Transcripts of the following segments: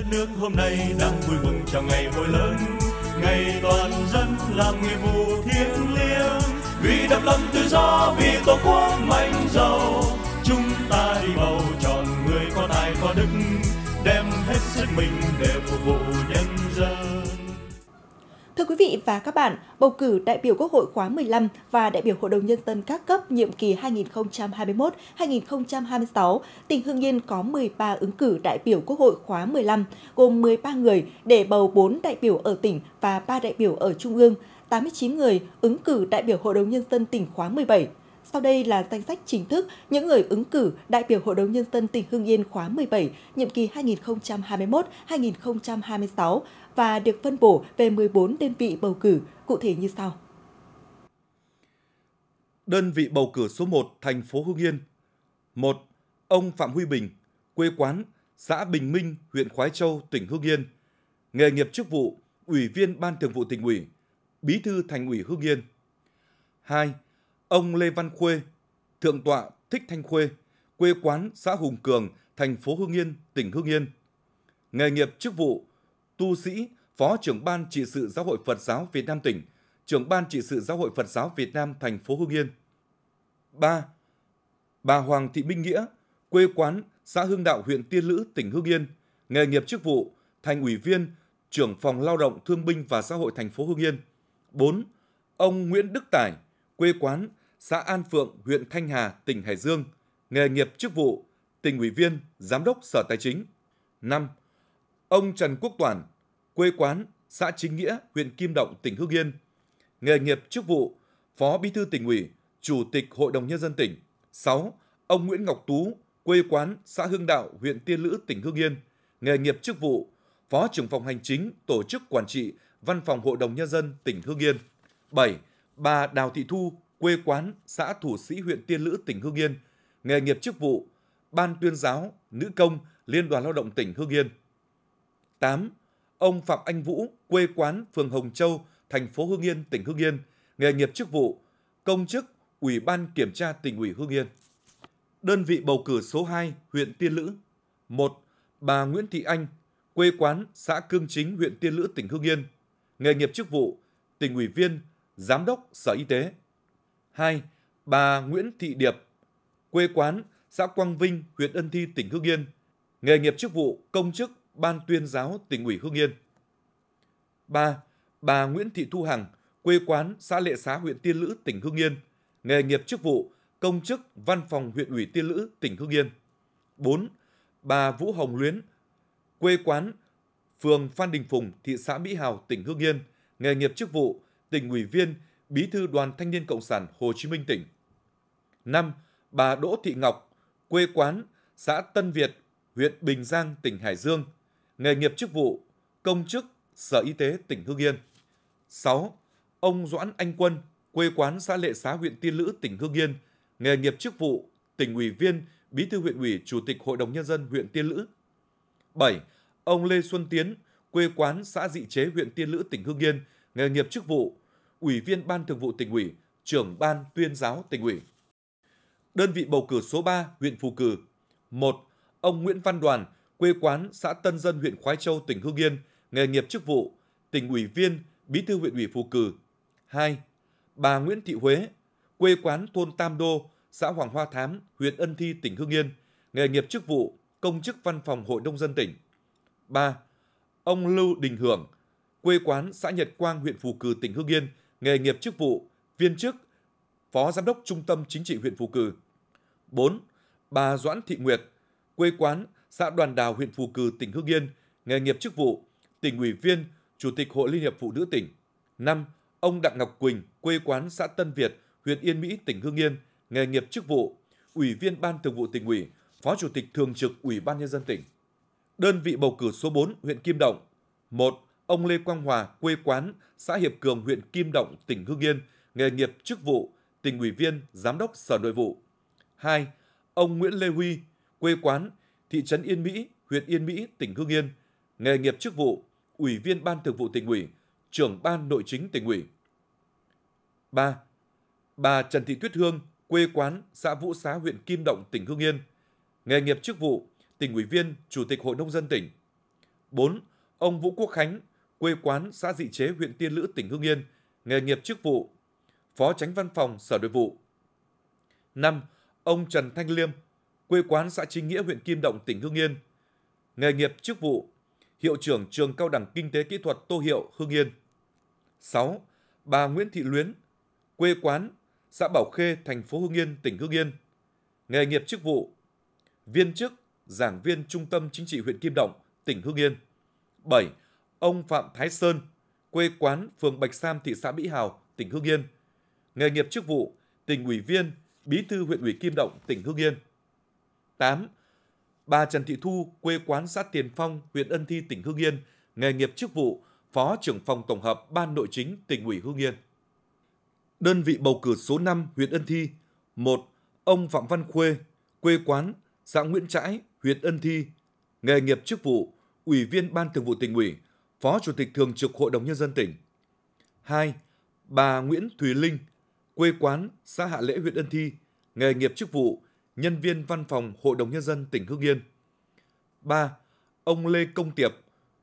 đất nước hôm nay đang vui mừng chào ngày hội lớn ngày toàn dân làm nghĩa vụ thiêng liêng vì độc lập tự do vì tổ quốc mạnh giàu chúng ta đi bầu chọn người có tài có đức đem hết sức mình để phục vụ nhân dân. Thưa quý vị và các bạn, bầu cử đại biểu Quốc hội khóa 15 và đại biểu Hội đồng Nhân dân các cấp nhiệm kỳ 2021-2026, tỉnh Hưng Yên có 13 ứng cử đại biểu Quốc hội khóa 15, gồm 13 người để bầu 4 đại biểu ở tỉnh và 3 đại biểu ở Trung ương, 89 người ứng cử đại biểu Hội đồng Nhân dân tỉnh khóa 17. Sau đây là danh sách chính thức những người ứng cử đại biểu Hội đồng Nhân dân tỉnh Hưng Yên khóa 17, nhiệm kỳ 2021-2026 và được phân bổ về 14 đơn vị bầu cử, cụ thể như sau. Đơn vị bầu cử số 1 thành phố Hưng Yên 1. Ông Phạm Huy Bình, quê quán, xã Bình Minh, huyện Khói Châu, tỉnh Hưng Yên. Nghề nghiệp chức vụ, Ủy viên Ban Thường vụ tỉnh ủy, Bí thư Thành ủy Hưng Yên. 2. Ông Lê Văn Khuê, Thượng tọa Thích Thanh Khuê, quê quán xã Hùng Cường, thành phố Hưng Yên, tỉnh Hưng Yên. Nghề nghiệp chức vụ, Tu Sĩ, Phó trưởng ban trị sự Giáo hội Phật giáo Việt Nam tỉnh, trưởng ban trị sự Giáo hội Phật giáo Việt Nam thành phố Hưng Yên. 3. Bà Hoàng Thị Minh Nghĩa, quê quán xã Hưng Đạo huyện Tiên Lữ, tỉnh Hưng Yên, nghề nghiệp chức vụ thành ủy viên, trưởng phòng lao động thương binh và xã hội thành phố Hưng Yên. 4. Ông Nguyễn Đức Tài, quê quán xã An Phượng, huyện Thanh Hà, tỉnh Hải Dương, nghề nghiệp chức vụ tỉnh ủy viên, giám đốc Sở Tài chính. 5. Ông Trần Quốc Toàn, quê quán xã Chính Nghĩa, huyện Kim Động, tỉnh Hưng Yên. Nghề nghiệp chức vụ Phó Bí thư tỉnh ủy, Chủ tịch Hội đồng nhân dân tỉnh. 6. Ông Nguyễn Ngọc Tú, quê quán xã Hưng Đạo, huyện Tiên Lữ, tỉnh Hưng Yên. Nghề nghiệp chức vụ Phó trưởng phòng hành chính, tổ chức quản trị, Văn phòng Hội đồng nhân dân tỉnh Hưng Yên. 7. Bà Đào Thị Thu, quê quán xã Thủ Sĩ, huyện Tiên Lữ, tỉnh Hưng Yên. Nghề nghiệp chức vụ Ban tuyên giáo, nữ công, Liên đoàn Lao động tỉnh Hưng Yên. 8. Ông Phạm Anh Vũ, quê quán phường Hồng Châu, thành phố hương Yên, tỉnh hương Yên, nghề nghiệp chức vụ, công chức Ủy ban Kiểm tra tỉnh ủy hương Yên. Đơn vị bầu cử số 2, huyện Tiên Lữ. 1. Bà Nguyễn Thị Anh, quê quán xã Cương Chính, huyện Tiên Lữ, tỉnh hương Yên. Nghề nghiệp chức vụ, tỉnh ủy viên, giám đốc Sở Y tế. 2. Bà Nguyễn Thị Điệp, quê quán xã Quang Vinh, huyện Ân Thi, tỉnh hương Yên. Nghề nghiệp chức vụ, công chức Ban tuyên giáo tỉnh ủy hương Yên. 3. Bà Nguyễn Thị Thu Hằng, quê quán xã Lệ Xá, huyện Tiên Lữ, tỉnh hương Yên. Nghề nghiệp chức vụ, công chức văn phòng huyện ủy Tiên Lữ, tỉnh hương Yên. 4. Bà Vũ Hồng Luyến, quê quán phường Phan Đình Phùng, thị xã Mỹ Hào, tỉnh hương Yên. Nghề nghiệp chức vụ, tỉnh ủy viên, bí thư đoàn thanh niên Cộng sản Hồ Chí Minh tỉnh. 5. Bà Đỗ Thị Ngọc, quê quán xã Tân Việt, huyện Bình Giang, tỉnh Hải Dương nghề nghiệp chức vụ, công chức Sở Y tế tỉnh Hưng Yên. 6. Ông Doãn Anh Quân, quê quán xã Lệ Xá huyện Tiên Lữ, tỉnh Hưng Yên, nghề nghiệp chức vụ, tỉnh ủy viên, bí thư huyện ủy, chủ tịch Hội đồng Nhân dân huyện Tiên Lữ. 7. Ông Lê Xuân Tiến, quê quán xã Dị Chế, huyện Tiên Lữ, tỉnh Hưng Yên, nghề nghiệp chức vụ, ủy viên Ban thường vụ tỉnh ủy, trưởng Ban tuyên giáo tỉnh ủy. Đơn vị bầu cử số 3, huyện Phù Cử. 1. Ông Nguyễn Văn Đoàn, quê quán xã Tân Dân huyện Khoái Châu, tỉnh Hưng Yên, nghề nghiệp chức vụ, tỉnh ủy viên, bí thư huyện ủy Phù Cử. 2. Bà Nguyễn Thị Huế, quê quán thôn Tam Đô, xã Hoàng Hoa Thám, huyện Ân Thi, tỉnh Hưng Yên, nghề nghiệp chức vụ, công chức văn phòng Hội nông dân tỉnh. 3. Ông Lưu Đình Hưởng, quê quán xã Nhật Quang, huyện Phù Cử, tỉnh Hưng Yên, nghề nghiệp chức vụ, viên chức, phó giám đốc trung tâm chính trị huyện Phù Cử. 4. Bà Doãn Thị Nguyệt, quê quán xã Đoàn Đào, huyện Phù Cử, tỉnh Hưng Yên, nghề nghiệp chức vụ, tỉnh ủy viên, Chủ tịch Hội Liên hiệp Phụ nữ tỉnh. 5. Ông Đặng Ngọc Quỳnh, quê quán xã Tân Việt, huyện Yên Mỹ, tỉnh Hưng Yên, nghề nghiệp chức vụ, Ủy viên Ban Thường vụ tỉnh ủy, Phó Chủ tịch Thường trực Ủy ban Nhân dân tỉnh. Đơn vị bầu cử số 4, huyện Kim Động. 1. Ông Lê Quang Hòa, quê quán, xã Hiệp Cường, huyện Kim Động, tỉnh Hưng Yên, nghề nghiệp chức vụ, tỉnh ủy viên, giám đốc Sở Nội vụ. 2. Ông Nguyễn Lê Huy, quê quán, thị trấn Yên Mỹ, huyện Yên Mỹ, tỉnh hương Yên, nghề nghiệp chức vụ, Ủy viên Ban Thường vụ tỉnh ủy, trưởng Ban Nội chính tỉnh ủy. 3. Bà Trần Thị Tuyết Hương, quê quán xã Vũ Xá, huyện Kim Động, tỉnh hương Yên, nghề nghiệp chức vụ, tỉnh ủy viên, Chủ tịch Hội nông dân tỉnh. 4. Ông Vũ Quốc Khánh, quê quán xã Dị Chế, huyện Tiên Lữ, tỉnh hương Yên, nghề nghiệp chức vụ, Phó Tránh Văn phòng Sở Nội vụ. 5. Ông Trần Thanh Liêm, quê quán xã Chính Nghĩa, huyện Kim Động, tỉnh Hưng Yên. Nghề nghiệp chức vụ: Hiệu trưởng trường Cao đẳng Kinh tế Kỹ thuật Tô Hiệu, Hưng Yên. 6. Bà Nguyễn Thị Luyến, quê quán xã Bảo Khê, thành phố Hưng Yên, tỉnh Hưng Yên. Nghề nghiệp chức vụ: Viên chức, giảng viên Trung tâm Chính trị huyện Kim Động, tỉnh Hưng Yên. 7. Ông Phạm Thái Sơn, quê quán phường Bạch Sam, thị xã Mỹ Hào, tỉnh Hưng Yên. Nghề nghiệp chức vụ: Tỉnh ủy viên, Bí thư huyện ủy Kim Động, tỉnh Hưng Yên. 8. Bà Trần Thị Thu, quê quán xã Tiền Phong, huyện Ân Thi, tỉnh Hưng Yên, nghề nghiệp chức vụ Phó trưởng phòng tổng hợp Ban Nội chính tỉnh ủy Hưng Yên. Đơn vị bầu cử số 5, huyện Ân Thi. 1. Ông Phạm Văn Khuê, quê quán xã Nguyễn Trãi, huyện Ân Thi, nghề nghiệp chức vụ Ủy viên Ban Thường vụ tỉnh ủy, Phó Chủ tịch Thường trực Hội đồng Nhân dân tỉnh. 2. Bà Nguyễn Thùy Linh, quê quán xã Hạ Lễ huyện Ân Thi, nghề nghiệp chức vụ nhân viên văn phòng Hội đồng Nhân dân tỉnh hương Yên. 3. Ông Lê Công Tiệp,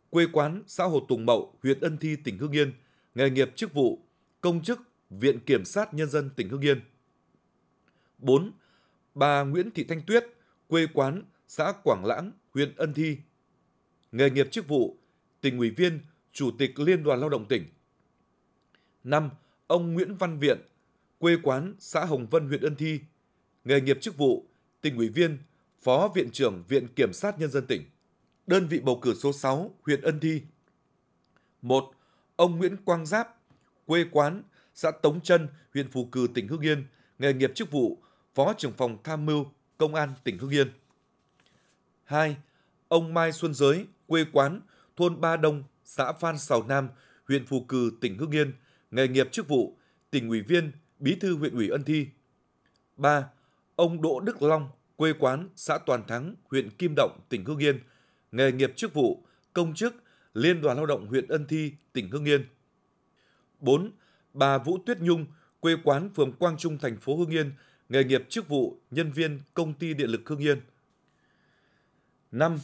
quê quán xã Hồ Tùng Mậu, huyện Ân Thi, tỉnh hương Yên, nghề nghiệp chức vụ, công chức Viện Kiểm sát Nhân dân tỉnh hương Yên. 4. Bà Nguyễn Thị Thanh Tuyết, quê quán xã Quảng Lãng, huyện Ân Thi, nghề nghiệp chức vụ, tỉnh ủy viên, Chủ tịch Liên đoàn Lao động tỉnh. 5. Ông Nguyễn Văn Viện, quê quán xã Hồng Vân, huyện Ân Thi, nghề nghiệp chức vụ, tỉnh ủy viên, Phó Viện trưởng Viện Kiểm sát Nhân dân tỉnh. Đơn vị bầu cử số 6, huyện Ân Thi. 1. Ông Nguyễn Quang Giáp, quê quán, xã Tống Trân, huyện Phù Cử, tỉnh Hưng Yên, nghề nghiệp chức vụ, Phó trưởng phòng tham mưu, Công an tỉnh Hưng Yên. 2. Ông Mai Xuân Giới, quê quán, thôn Ba Đông, xã Phan Sào Nam, huyện Phù Cử, tỉnh Hưng Yên, nghề nghiệp chức vụ, tỉnh ủy viên, bí thư huyện ủy Ân Thi. 3. Ông Đỗ Đức Long, quê quán xã Toàn Thắng, huyện Kim Động, tỉnh Hưng Yên, nghề nghiệp chức vụ, công chức, Liên đoàn Lao động huyện Ân Thi, tỉnh Hưng Yên. 4. Bà Vũ Tuyết Nhung, quê quán phường Quang Trung, thành phố Hưng Yên, nghề nghiệp chức vụ, nhân viên công ty điện lực Hưng Yên. 5.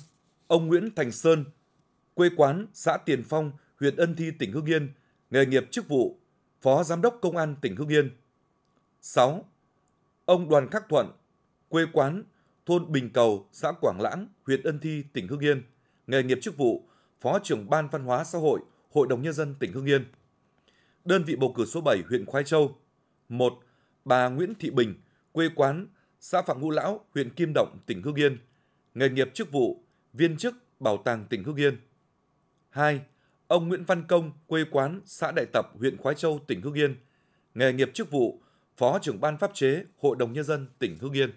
Ông Nguyễn Thành Sơn, quê quán xã Tiền Phong, huyện Ân Thi, tỉnh Hưng Yên, nghề nghiệp chức vụ, Phó Giám đốc Công an tỉnh Hưng Yên. 6. Ông Đoàn Khắc Thuận, quê quán, thôn Bình Cầu, xã Quảng Lãng, huyện Ân Thi, tỉnh Hưng Yên, nghề nghiệp chức vụ, Phó trưởng Ban Văn hóa Xã hội, Hội đồng Nhân dân tỉnh Hưng Yên. Đơn vị bầu cử số 7 huyện Khoai Châu. 1. Bà Nguyễn Thị Bình, quê quán, xã Phạm Ngũ Lão, huyện Kim Động, tỉnh Hưng Yên. Nghề nghiệp chức vụ, viên chức, bảo tàng tỉnh Hưng Yên. 2. Ông Nguyễn Văn Công, quê quán, xã Đại Tập, huyện Khoái Châu, tỉnh Hưng Yên. Nghề nghiệp chức vụ, Phó trưởng ban pháp chế Hội đồng Nhân dân tỉnh Hưng Yên.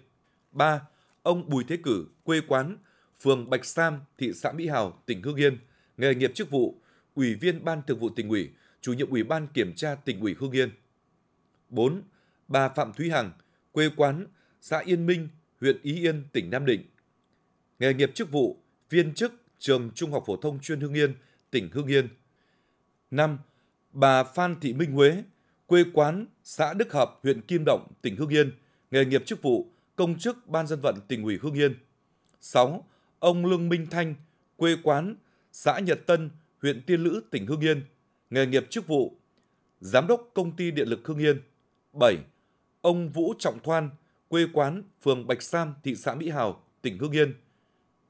3. Ông Bùi Thế Cử, quê quán, phường Bạch Sam, thị xã Mỹ Hào, tỉnh Hưng Yên, nghề nghiệp chức vụ, Ủy viên Ban Thường vụ tỉnh ủy, Chủ nhiệm Ủy ban Kiểm tra tỉnh ủy Hưng Yên. 4. Bà Phạm Thúy Hằng, quê quán, xã Yên Minh, huyện Ý Yên, tỉnh Nam Định. Nghề nghiệp chức vụ, viên chức, trường Trung học phổ thông chuyên Hưng Yên, tỉnh Hưng Yên. 5. Bà Phan Thị Minh Huế, quê quán xã Đức Hợp, huyện Kim Động, tỉnh Hưng Yên, nghề nghiệp chức vụ công chức Ban dân vận tỉnh ủy Hưng Yên. 6. Ông Lương Minh Thanh, quê quán xã Nhật Tân, huyện Tiên Lữ, tỉnh Hưng Yên, nghề nghiệp chức vụ Giám đốc công ty điện lực Hưng Yên. 7. Ông Vũ Trọng Thoan, quê quán phường Bạch Sam, thị xã Mỹ Hào, tỉnh Hưng Yên.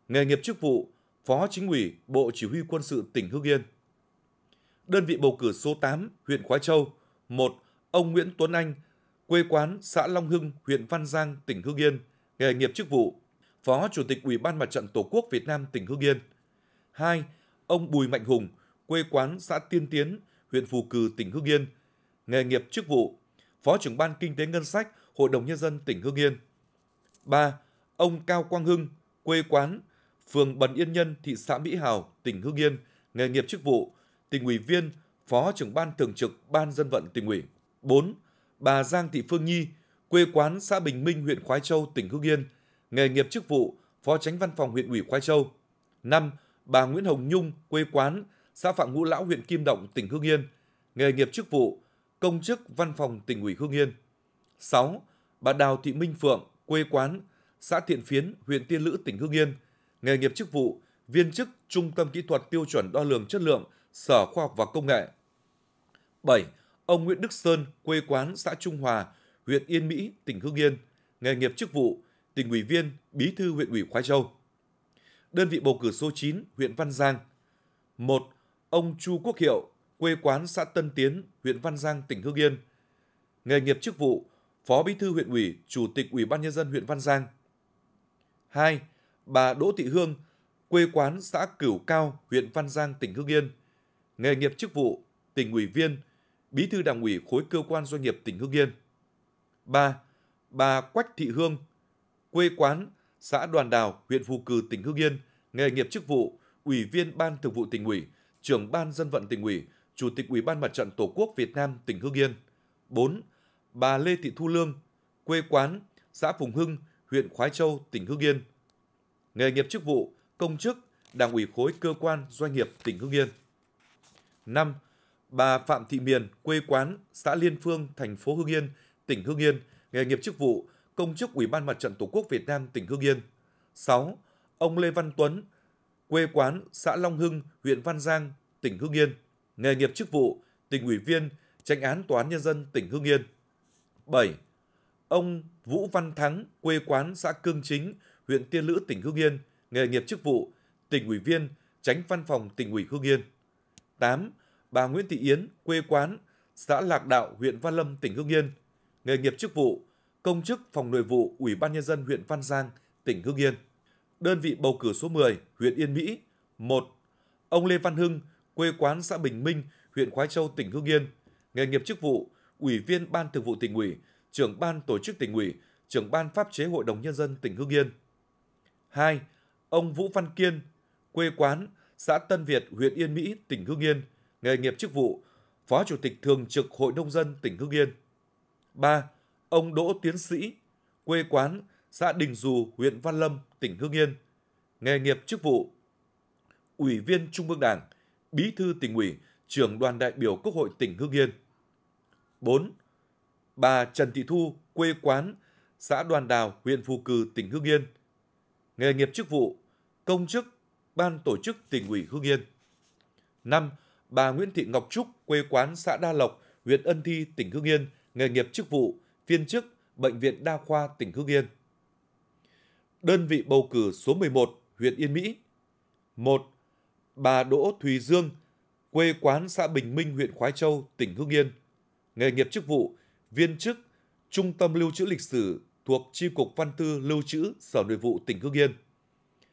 Nghề nghiệp chức vụ Phó Chính ủy Bộ Chỉ huy Quân sự tỉnh Hưng Yên. Đơn vị bầu cử số 8, huyện Khói Châu, 1. Ông Nguyễn Tuấn Anh, quê quán xã Long Hưng, huyện Văn Giang, tỉnh Hưng Yên, nghề nghiệp chức vụ Phó Chủ tịch Ủy ban Mặt trận Tổ quốc Việt Nam tỉnh Hưng Yên. 2. Ông Bùi Mạnh Hùng, quê quán xã Tiên Tiến, huyện Phù Cừ, tỉnh Hưng Yên, nghề nghiệp chức vụ Phó trưởng ban Kinh tế Ngân sách, Hội đồng nhân dân tỉnh Hưng Yên. 3. Ông Cao Quang Hưng, quê quán phường Bần Yên Nhân, thị xã Mỹ Hào, tỉnh Hưng Yên, nghề nghiệp chức vụ tỉnh ủy viên, Phó trưởng ban thường trực Ban dân vận tỉnh ủy. 4. Bà Giang Thị Phương Nhi, quê quán xã Bình Minh, huyện Khoái Châu, tỉnh Hưng Yên, nghề nghiệp chức vụ Phó Tránh Văn phòng huyện ủy Khoái Châu. 5. Bà Nguyễn Hồng Nhung, quê quán xã Phạm Ngũ Lão, huyện Kim Động, tỉnh Hưng Yên, nghề nghiệp chức vụ công chức Văn phòng tỉnh ủy Hưng Yên. 6. Bà Đào Thị Minh Phượng, quê quán xã Thiện Phiến, huyện Tiên Lữ, tỉnh Hưng Yên, nghề nghiệp chức vụ viên chức Trung tâm Kỹ thuật Tiêu chuẩn Đo lường Chất lượng Sở Khoa học và Công nghệ. 7. Ông Nguyễn Đức Sơn, quê quán xã Trung Hòa, huyện Yên Mỹ, tỉnh Hưng Yên, nghề nghiệp chức vụ, tỉnh ủy viên, bí thư huyện ủy Khoái Châu. Đơn vị bầu cử số 9, huyện Văn Giang. 1. Ông Chu Quốc Hiệu, quê quán xã Tân Tiến, huyện Văn Giang, tỉnh Hưng Yên. Nghề nghiệp chức vụ, Phó Bí thư huyện ủy, Chủ tịch Ủy ban nhân dân huyện Văn Giang. 2. Bà Đỗ Thị Hương, quê quán xã Cửu Cao, huyện Văn Giang, tỉnh Hưng Yên. Nghề nghiệp chức vụ, tỉnh ủy viên, bí thư đảng ủy khối cơ quan doanh nghiệp tỉnh Hưng Yên. 3. Bà Quách Thị Hương, quê quán xã Đoàn Đào, huyện Phù Cử, tỉnh Hưng Yên, nghề nghiệp chức vụ Ủy viên Ban Thường vụ tỉnh ủy, trưởng ban dân vận tỉnh ủy, Chủ tịch Ủy ban Mặt trận Tổ quốc Việt Nam tỉnh Hưng Yên. 4. Bà Lê Thị Thu Lương, quê quán xã Phùng Hưng, huyện Khoái Châu, tỉnh Hưng Yên. Nghề nghiệp chức vụ công chức Đảng ủy khối cơ quan doanh nghiệp tỉnh Hưng Yên. 5. Bà Phạm Thị Miền, quê quán xã Liên Phương, thành phố Hưng Yên, tỉnh Hưng Yên, nghề nghiệp chức vụ, công chức Ủy ban Mặt trận Tổ quốc Việt Nam tỉnh Hưng Yên. 6. Ông Lê Văn Tuấn, quê quán xã Long Hưng, huyện Văn Giang, tỉnh Hưng Yên, nghề nghiệp chức vụ, tỉnh ủy viên, tranh án Tòa án Nhân dân tỉnh Hưng Yên. 7. Ông Vũ Văn Thắng, quê quán xã Cương Chính, huyện Tiên Lữ, tỉnh Hưng Yên, nghề nghiệp chức vụ, tỉnh ủy viên, tránh văn phòng tỉnh ủy Hưng Yên. 8 bà Nguyễn Thị Yến, quê quán, xã Lạc Đạo, huyện Văn Lâm, tỉnh Hưng Yên. Nghề nghiệp chức vụ, công chức phòng nội vụ Ủy ban Nhân dân huyện Văn Giang, tỉnh Hưng Yên. Đơn vị bầu cử số 10, huyện Yên Mỹ. 1. Ông Lê Văn Hưng, quê quán xã Bình Minh, huyện Khoái Châu, tỉnh Hưng Yên. Nghề nghiệp chức vụ, Ủy viên Ban Thường vụ tỉnh ủy, trưởng ban tổ chức tỉnh ủy, trưởng ban pháp chế Hội đồng Nhân dân tỉnh Hưng Yên. 2. Ông Vũ Văn Kiên, quê quán, xã Tân Việt, huyện Yên Mỹ, tỉnh Hưng Yên – nghề nghiệp chức vụ, Phó Chủ tịch Thường trực Hội Nông dân tỉnh Hưng Yên. 3. Ông Đỗ Tiến Sĩ, quê quán xã Đình Dù, huyện Văn Lâm, tỉnh Hưng Yên. Nghề nghiệp chức vụ Ủy viên Trung ương Đảng, Bí thư tỉnh ủy, trưởng đoàn đại biểu Quốc hội tỉnh Hưng Yên. 4. Bà Trần Thị Thu, quê quán xã Đoàn Đào, huyện Phù Cử, tỉnh Hưng Yên. Nghề nghiệp chức vụ Công chức Ban tổ chức tỉnh ủy Hưng Yên. 5 bà Nguyễn Thị Ngọc Trúc, quê quán xã Đa Lộc, huyện Ân Thi, tỉnh Hưng Yên, nghề nghiệp chức vụ, viên chức, Bệnh viện Đa khoa tỉnh Hưng Yên. Đơn vị bầu cử số 11, huyện Yên Mỹ. 1. Bà Đỗ Thùy Dương, quê quán xã Bình Minh, huyện Khói Châu, tỉnh Hưng Yên. Nghề nghiệp chức vụ, viên chức, Trung tâm lưu trữ lịch sử thuộc chi cục Văn thư Lưu trữ Sở Nội vụ tỉnh Hưng Yên.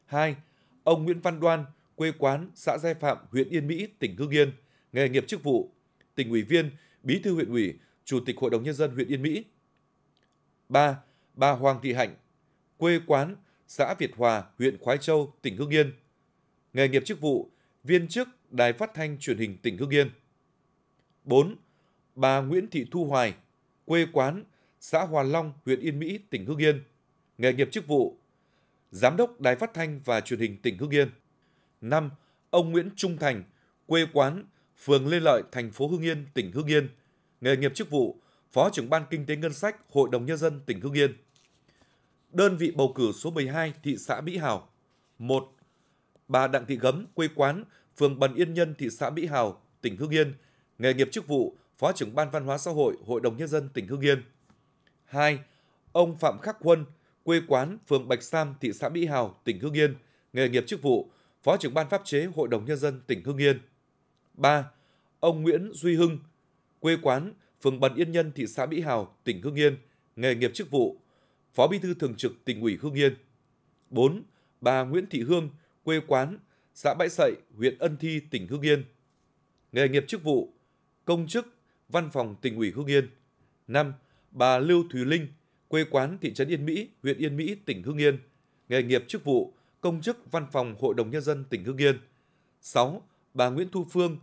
2. Ông Nguyễn Văn Đoan, quê quán xã Giai Phạm, huyện Yên Mỹ, tỉnh Hưng Yên, nghề nghiệp chức vụ, tỉnh ủy viên, bí thư huyện ủy, chủ tịch hội đồng nhân dân huyện Yên Mỹ. 3. Bà Hoàng Thị Hạnh, quê quán xã Việt Hòa, huyện Khoái Châu, tỉnh Hưng Yên. Nghề nghiệp chức vụ, viên chức Đài Phát thanh Truyền hình tỉnh Hưng Yên. 4. Bà Nguyễn Thị Thu Hoài, quê quán xã Hòa Long, huyện Yên Mỹ, tỉnh Hưng Yên. Nghề nghiệp chức vụ, Giám đốc Đài Phát thanh và Truyền hình tỉnh Hưng Yên. 5. Ông Nguyễn Trung Thành, quê quán phường Lê Lợi, thành phố Hưng Yên, tỉnh Hưng Yên. Nghề nghiệp chức vụ: Phó trưởng ban Kinh tế Ngân sách, Hội đồng nhân dân tỉnh Hưng Yên. Đơn vị bầu cử số 12 thị xã Mỹ Hào. 1. Bà Đặng Thị Gấm, quê quán phường Bần Yên Nhân, thị xã Mỹ Hào, tỉnh Hưng Yên. Nghề nghiệp chức vụ: Phó trưởng ban Văn hóa xã hội, Hội đồng nhân dân tỉnh Hưng Yên. 2. Ông Phạm Khắc Quân, quê quán phường Bạch Sam, thị xã Mỹ Hào, tỉnh Hưng Yên. Nghề nghiệp chức vụ: Phó trưởng ban pháp chế Hội đồng Nhân dân tỉnh Hưng Yên. 3. Ông Nguyễn Duy Hưng, quê quán phường Bần Yên Nhân, thị xã Mỹ Hào, tỉnh Hưng Yên, nghề nghiệp chức vụ, Phó Bí thư Thường trực tỉnh ủy Hưng Yên. 4. Bà Nguyễn Thị Hương, quê quán xã Bãi Sậy, huyện Ân Thi, tỉnh Hưng Yên. Nghề nghiệp chức vụ, công chức, văn phòng tỉnh ủy Hưng Yên. 5. Bà Lưu Thùy Linh, quê quán thị trấn Yên Mỹ, huyện Yên Mỹ, tỉnh Hưng Yên. Nghề nghiệp chức vụ, công chức Văn phòng Hội đồng Nhân dân tỉnh hương Yên. 6. Bà Nguyễn Thu Phương,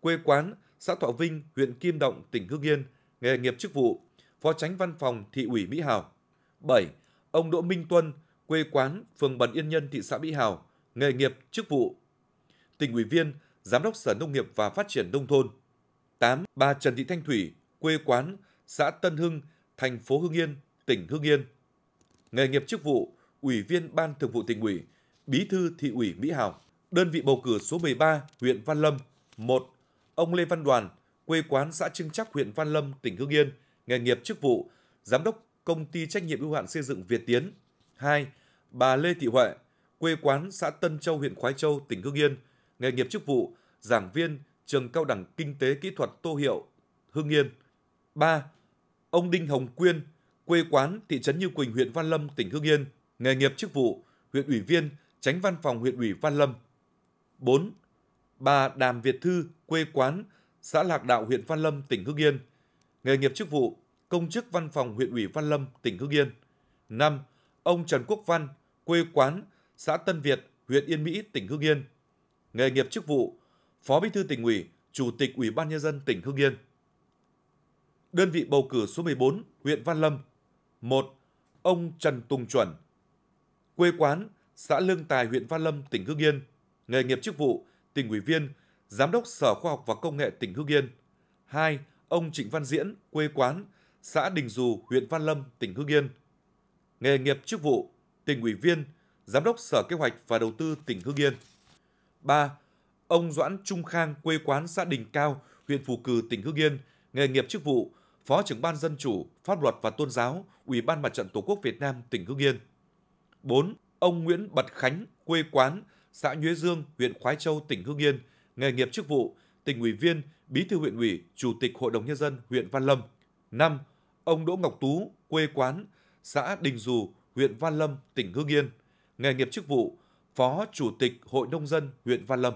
quê quán xã Thọ Vinh, huyện Kim Động, tỉnh hương Yên, nghề nghiệp chức vụ, Phó tránh Văn phòng Thị ủy Mỹ Hào. 7. Ông Đỗ Minh Tuân, quê quán phường Bần Yên Nhân, thị xã Mỹ Hào, nghề nghiệp chức vụ, tỉnh ủy viên, Giám đốc Sở Nông nghiệp và Phát triển Nông thôn. 8. Bà Trần Thị Thanh Thủy, quê quán xã Tân Hưng, thành phố hương Yên, tỉnh hương Yên. Nghề nghiệp chức vụ, Ủy viên Ban Thường vụ tỉnh ủy, Bí thư thị ủy Mỹ Hào, đơn vị bầu cử số 13, huyện Văn Lâm, 1. Ông Lê Văn Đoàn, quê quán xã Trưng Chắc, huyện Văn Lâm, tỉnh Hưng Yên, nghề nghiệp chức vụ, giám đốc công ty trách nhiệm hữu hạn xây dựng Việt Tiến. 2. Bà Lê Thị Huệ, quê quán xã Tân Châu, huyện Khoái Châu, tỉnh Hưng Yên, nghề nghiệp chức vụ, giảng viên, trường cao đẳng kinh tế kỹ thuật Tô Hiệu, Hưng Yên. 3. Ông Đinh Hồng Quyên, quê quán thị trấn Như Quỳnh, huyện Văn Lâm, tỉnh Hưng Yên, nghề nghiệp chức vụ, huyện ủy viên, tránh văn phòng huyện ủy Văn Lâm. 4. Bà Đàm Việt Thư, quê quán, xã Lạc Đạo, huyện Văn Lâm, tỉnh Hưng Yên. Nghề nghiệp chức vụ, công chức văn phòng huyện ủy Văn Lâm, tỉnh Hưng Yên. 5. Ông Trần Quốc Văn, quê quán, xã Tân Việt, huyện Yên Mỹ, tỉnh Hưng Yên. Nghề nghiệp chức vụ, Phó Bí thư tỉnh ủy, Chủ tịch Ủy ban nhân dân tỉnh Hưng Yên. Đơn vị bầu cử số 14, huyện Văn Lâm. 1. Ông Trần Tùng Chuẩn, quê quán, xã Lương Tài, huyện Văn Lâm, tỉnh Hưng Yên, nghề nghiệp chức vụ, tỉnh ủy viên, giám đốc Sở Khoa học và Công nghệ tỉnh Hưng Yên. 2. Ông Trịnh Văn Diễn, quê quán, xã Đình Dù, huyện Văn Lâm, tỉnh Hưng Yên. Nghề nghiệp chức vụ, tỉnh ủy viên, giám đốc Sở Kế hoạch và Đầu tư tỉnh Hưng Yên. 3. Ông Doãn Trung Khang, quê quán xã Đình Cao, huyện Phù Cử, tỉnh Hưng Yên, nghề nghiệp chức vụ, Phó trưởng ban Dân chủ, Pháp luật và Tôn giáo, Ủy ban Mặt trận Tổ quốc Việt Nam tỉnh Hưng Yên. 4 ông Nguyễn Bật Khánh, quê quán, xã Nhuế Dương, huyện Khói Châu, tỉnh Hưng Yên, nghề nghiệp chức vụ, tỉnh ủy viên, bí thư huyện ủy, chủ tịch hội đồng nhân dân huyện Văn Lâm. 5. Ông Đỗ Ngọc Tú, quê quán, xã Đình Dù, huyện Văn Lâm, tỉnh Hưng Yên, nghề nghiệp chức vụ, phó chủ tịch hội nông dân huyện Văn Lâm.